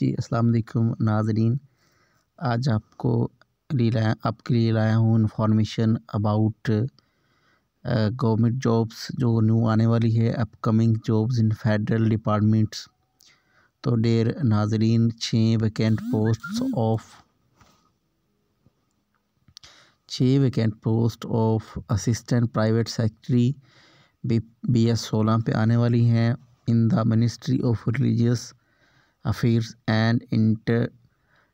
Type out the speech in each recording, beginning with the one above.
जी अस्सलाम वालेकुम नाजरीन आज आपको लिए लाया आपके लिए लाया हूँ इन्फॉर्मेशन अबाउट गवर्नमेंट जॉब्स जो न्यू आने वाली है upcoming jobs in federal departments तो डेर नाजरीन छः वैकेंट पोस्ट ऑफ छः vacant post of assistant private secretary B B S सोलह पे आने वाली हैं in the ministry of religious affairs and inter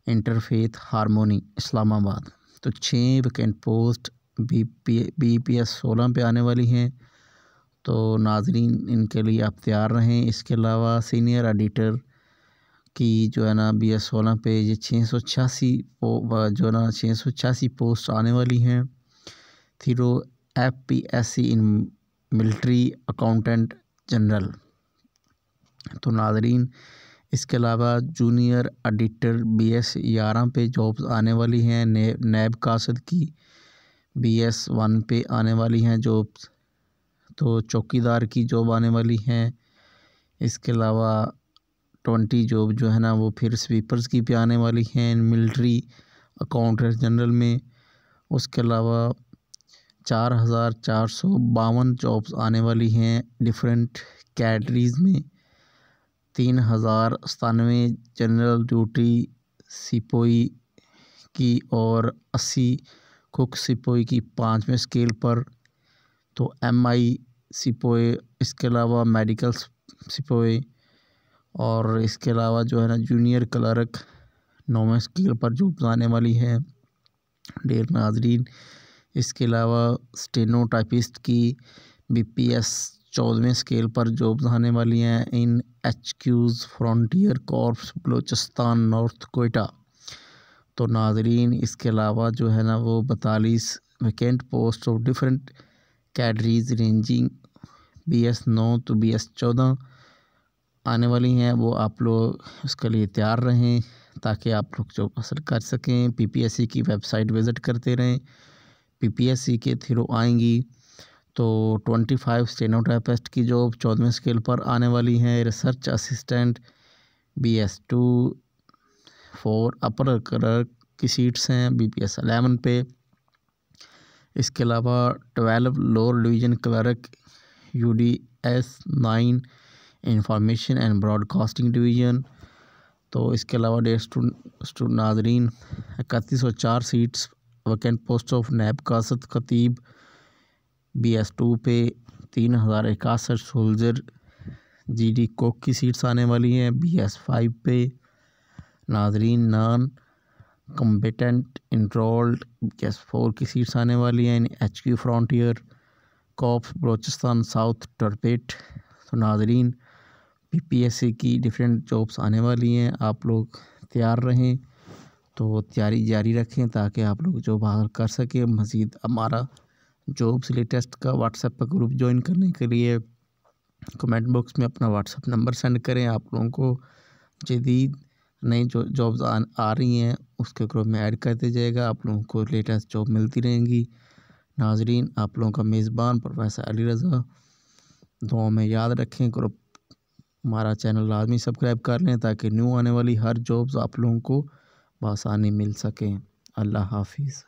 interfaith harmony Islamabad तो छः vacant post B P B P S सोलह पे आने वाली हैं तो नाजरीन इनके लिए आप तैयार रहें इसके अलावा सीनियर एडिटर की जो है ना बी एस सोलह पे ये छः सौ छियासी जो है ना छः सौ छियासी पोस्ट आने वाली हैं through F P S C in military accountant general तो नाजरीन इसके अलावा जूनियर एडिटर बी एस ग्यारह पे जॉब्स आने वाली हैं नैब कासद की बी एस वन पे आने वाली हैं जॉब्स तो चौकीदार की जॉब आने वाली हैं इसके अलावा ट्वेंटी जॉब जो है ना वो फिर स्वीपर्स की भी आने वाली हैं मिलिट्री अकाउंटेंट जनरल में उसके अलावा चार हज़ार चार सौ बावन जॉब्स आने वाली हैं डिफरेंट कैटरीज़ में तीन हज़ार सतानवे जनरल ड्यूटी सिपोई की और अस्सी कुक सिपोई की पाँचवें स्केल पर तो एम आई सिपाही इसके अलावा मेडिकल सिपाही और इसके अलावा जो है ना जूनियर क्लर्क नौवें स्केल पर जो आने वाली है डेर नाजरीन इसके अलावा स्टेनो टाइपिस्ट की बी पी एस चौदहवें स्केल पर जॉब आने वाली हैं in H Qs frontier corps Balochistan north Quetta तो नाजरीन इसके अलावा जो है ना वो बतालीस vacant post of different cadres ranging B S नौ तो बी एस चौदह आने वाली हैं वो आप लोग उसके लिए तैयार रहें ताकि आप लोग जो हासिल कर सकें पीपीएससी की वेबसाइट विज़िट करते रहें पीपीएससी के थ्रू आएंगी तो ट्वेंटी फाइव स्टेनोटाइपिस्ट की जॉब चौदहवें स्केल पर आने वाली हैं research assistant B S two four upper clerk की सीट्स हैं बी पी एस अलेवन पे इसके अलावा twelve lower division clerk U D S nine information and broadcasting division तो इसके अलावा डेढ़ स्टूडेंट नाजरीन इकतीस सौ चार सीट्स वैकेंट पोस्ट ऑफ नैब कासद खतीब बी एस टू पे तीन हज़ार इकासठ सोल्जर जी डी कोक की सीट्स आने वाली हैं बी एस फाइव पे नाजरीन non competent enrolled B S four की सीट्स आने वाली हैं H Q frontier corps Balochistan south Turbat तो नाजरीन पी पी एस सी की डिफरेंट जॉब्स आने वाली हैं आप लोग तैयार रहें तो तैयारी जारी रखें ताकि आप लोग जॉब हासिल कर सकें मज़ीद हमारा जॉब्स लेटेस्ट का व्हाट्सएप पर ग्रुप ज्वाइन करने के लिए कमेंट बॉक्स में अपना व्हाट्सएप नंबर सेंड करें आप लोगों को जदीद नई जो जॉब्स आ, आ रही हैं उसके ग्रुप में ऐड दिया जाएगा आप लोगों को लेटेस्ट जॉब मिलती रहेंगी नाजरीन आप लोगों का मेज़बान प्रोफेसर अली रज़ा दुआ में याद रखें ग्रुप हमारा चैनल लाजमी सब्सक्राइब कर लें ताकि न्यू आने वाली हर जॉब्स आप लोगों को बसानी मिल सकें अल्लाह हाफिज़